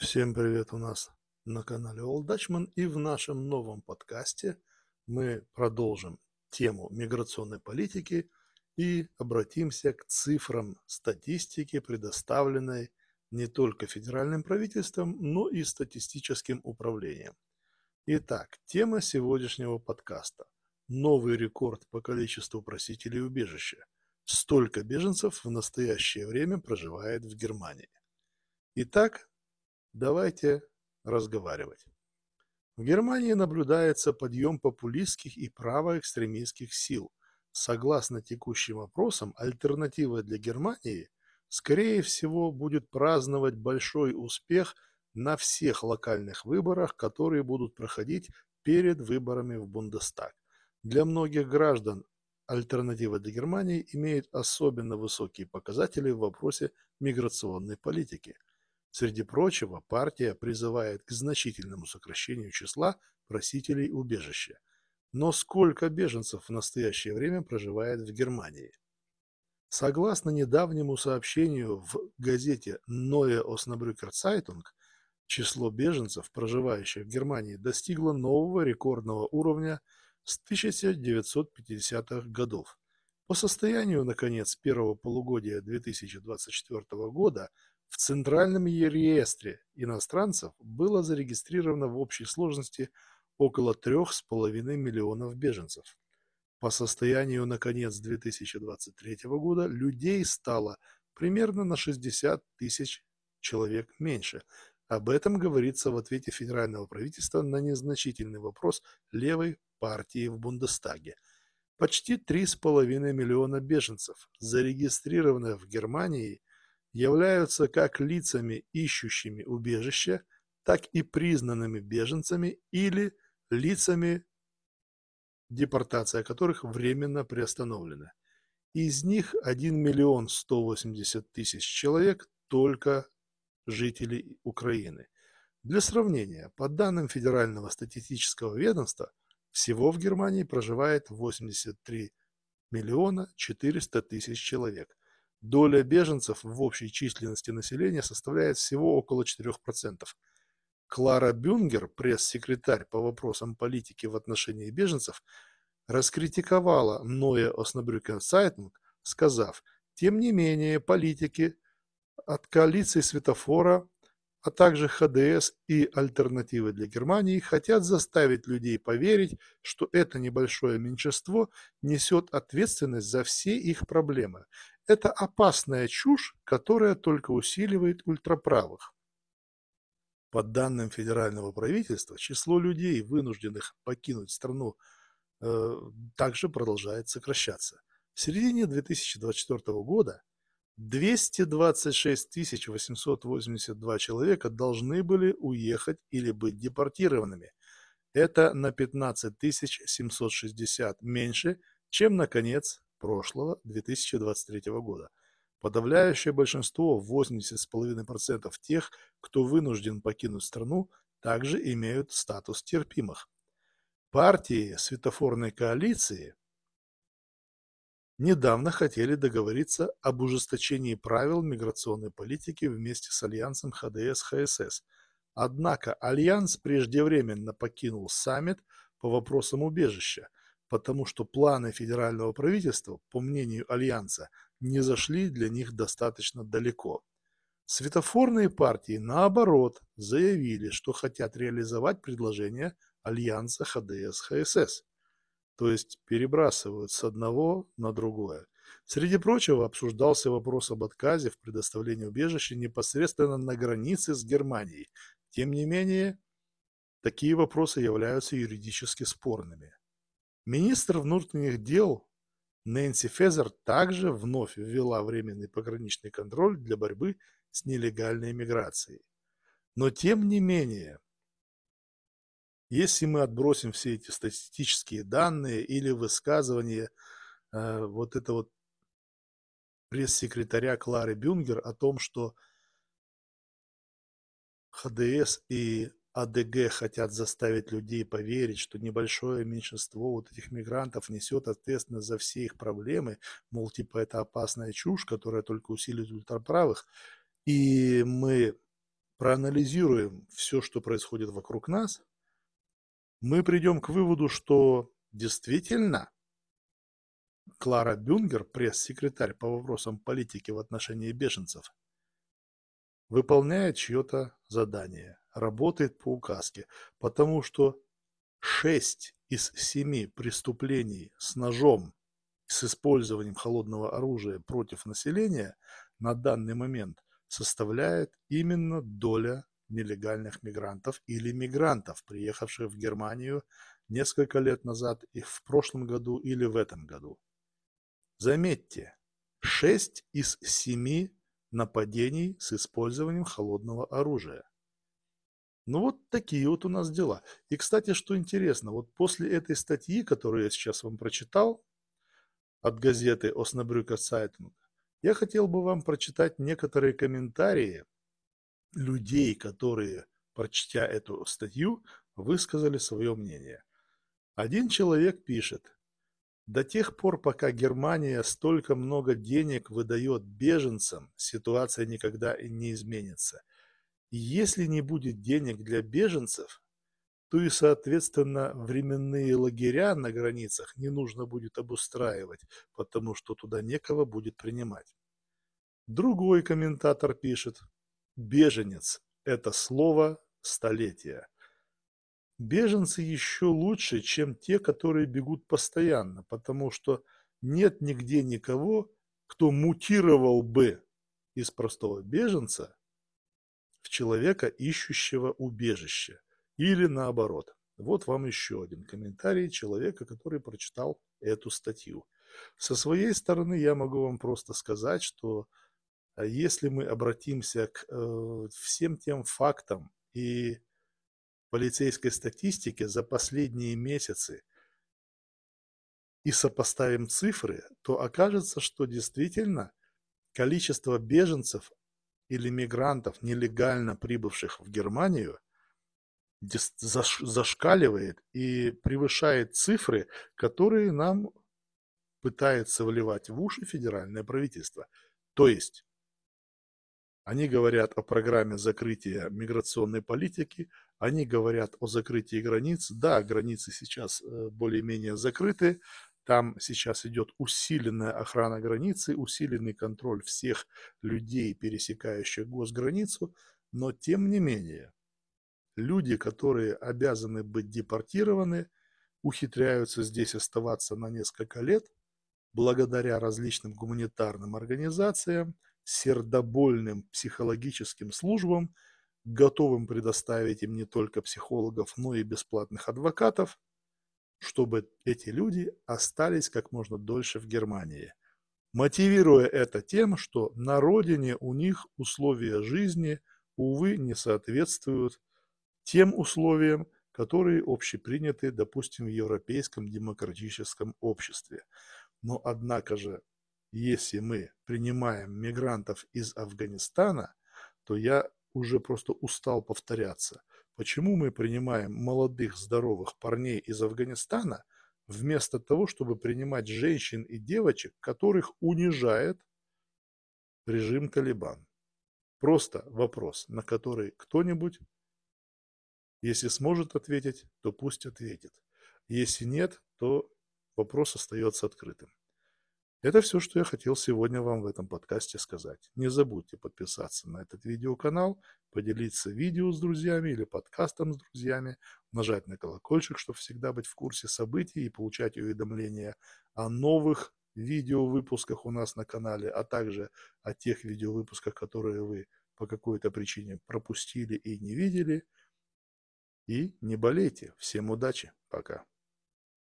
Всем привет у нас на канале All Dutchman и в нашем новом подкасте мы продолжим тему миграционной политики и обратимся к цифрам статистики, предоставленной не только федеральным правительством, но и статистическим управлением. Итак, тема сегодняшнего подкаста – новый рекорд по количеству просителей убежища. Столько беженцев в настоящее время проживает в Германии. Итак, Давайте разговаривать. В Германии наблюдается подъем популистских и правоэкстремистских сил. Согласно текущим опросам, альтернатива для Германии, скорее всего, будет праздновать большой успех на всех локальных выборах, которые будут проходить перед выборами в Бундестаг. Для многих граждан альтернатива для Германии имеет особенно высокие показатели в вопросе миграционной политики – Среди прочего, партия призывает к значительному сокращению числа просителей убежища. Но сколько беженцев в настоящее время проживает в Германии? Согласно недавнему сообщению в газете Neue Osnabrücker Zeitung, число беженцев, проживающих в Германии, достигло нового рекордного уровня с 1950-х годов. По состоянию на конец первого полугодия 2024 года в Центральном реестре иностранцев было зарегистрировано в общей сложности около 3,5 миллионов беженцев. По состоянию на конец 2023 года людей стало примерно на 60 тысяч человек меньше. Об этом говорится в ответе федерального правительства на незначительный вопрос левой партии в Бундестаге. Почти 3,5 миллиона беженцев зарегистрированных в Германии являются как лицами, ищущими убежище, так и признанными беженцами или лицами, депортация которых временно приостановлена. Из них 1 миллион 180 тысяч человек только жители Украины. Для сравнения, по данным Федерального статистического ведомства, всего в Германии проживает 83 миллиона 400 тысяч человек, Доля беженцев в общей численности населения составляет всего около 4%. Клара Бюнгер, пресс-секретарь по вопросам политики в отношении беженцев, раскритиковала Ноя Оснабрюкен Сайтинг, сказав, тем не менее политики от коалиции светофора а также ХДС и альтернативы для Германии» хотят заставить людей поверить, что это небольшое меньшинство несет ответственность за все их проблемы. Это опасная чушь, которая только усиливает ультраправых. По данным федерального правительства, число людей, вынужденных покинуть страну, э, также продолжает сокращаться. В середине 2024 года 226 882 человека должны были уехать или быть депортированными. Это на 15 760 меньше, чем на конец прошлого 2023 года. Подавляющее большинство, 80,5% тех, кто вынужден покинуть страну, также имеют статус терпимых. Партии светофорной коалиции – недавно хотели договориться об ужесточении правил миграционной политики вместе с альянсом ХДС-ХСС. Однако альянс преждевременно покинул саммит по вопросам убежища, потому что планы федерального правительства, по мнению альянса, не зашли для них достаточно далеко. Светофорные партии, наоборот, заявили, что хотят реализовать предложение альянса ХДС-ХСС то есть перебрасывают с одного на другое. Среди прочего обсуждался вопрос об отказе в предоставлении убежища непосредственно на границе с Германией. Тем не менее, такие вопросы являются юридически спорными. Министр внутренних дел Нэнси Фезер также вновь ввела временный пограничный контроль для борьбы с нелегальной миграцией. Но тем не менее, если мы отбросим все эти статистические данные или высказывания э, вот этого вот пресс-секретаря Клары Бюнгер о том, что ХДС и АДГ хотят заставить людей поверить, что небольшое меньшинство вот этих мигрантов несет ответственность за все их проблемы, мол, типа это опасная чушь, которая только усиливает ультраправых, и мы проанализируем все, что происходит вокруг нас, мы придем к выводу, что действительно Клара Бюнгер, пресс-секретарь по вопросам политики в отношении беженцев, выполняет чье-то задание, работает по указке, потому что шесть из семи преступлений с ножом, с использованием холодного оружия против населения на данный момент составляет именно доля нелегальных мигрантов или мигрантов, приехавших в Германию несколько лет назад и в прошлом году или в этом году. Заметьте, 6 из 7 нападений с использованием холодного оружия. Ну вот такие вот у нас дела. И, кстати, что интересно, вот после этой статьи, которую я сейчас вам прочитал, от газеты «Оснабрюка Сайтунг», я хотел бы вам прочитать некоторые комментарии людей, которые, прочтя эту статью, высказали свое мнение. Один человек пишет, до тех пор, пока Германия столько много денег выдает беженцам, ситуация никогда и не изменится. если не будет денег для беженцев, то и, соответственно, временные лагеря на границах не нужно будет обустраивать, потому что туда некого будет принимать. Другой комментатор пишет, Беженец – это слово столетия. Беженцы еще лучше, чем те, которые бегут постоянно, потому что нет нигде никого, кто мутировал бы из простого беженца в человека, ищущего убежище. Или наоборот. Вот вам еще один комментарий человека, который прочитал эту статью. Со своей стороны я могу вам просто сказать, что а если мы обратимся к э, всем тем фактам и полицейской статистике за последние месяцы и сопоставим цифры, то окажется, что действительно количество беженцев или мигрантов, нелегально прибывших в Германию, зашкаливает и превышает цифры, которые нам пытается вливать в уши федеральное правительство. То есть они говорят о программе закрытия миграционной политики, они говорят о закрытии границ. Да, границы сейчас э, более-менее закрыты, там сейчас идет усиленная охрана границы, усиленный контроль всех людей, пересекающих госграницу, но тем не менее люди, которые обязаны быть депортированы, ухитряются здесь оставаться на несколько лет благодаря различным гуманитарным организациям – сердобольным психологическим службам, готовым предоставить им не только психологов, но и бесплатных адвокатов, чтобы эти люди остались как можно дольше в Германии, мотивируя это тем, что на родине у них условия жизни, увы, не соответствуют тем условиям, которые общеприняты, допустим, в европейском демократическом обществе. Но однако же если мы принимаем мигрантов из Афганистана, то я уже просто устал повторяться. Почему мы принимаем молодых здоровых парней из Афганистана вместо того, чтобы принимать женщин и девочек, которых унижает режим Талибан? Просто вопрос, на который кто-нибудь, если сможет ответить, то пусть ответит. Если нет, то вопрос остается открытым. Это все, что я хотел сегодня вам в этом подкасте сказать. Не забудьте подписаться на этот видеоканал, поделиться видео с друзьями или подкастом с друзьями, нажать на колокольчик, чтобы всегда быть в курсе событий и получать уведомления о новых видеовыпусках у нас на канале, а также о тех видеовыпусках, которые вы по какой-то причине пропустили и не видели. И не болейте. Всем удачи. Пока.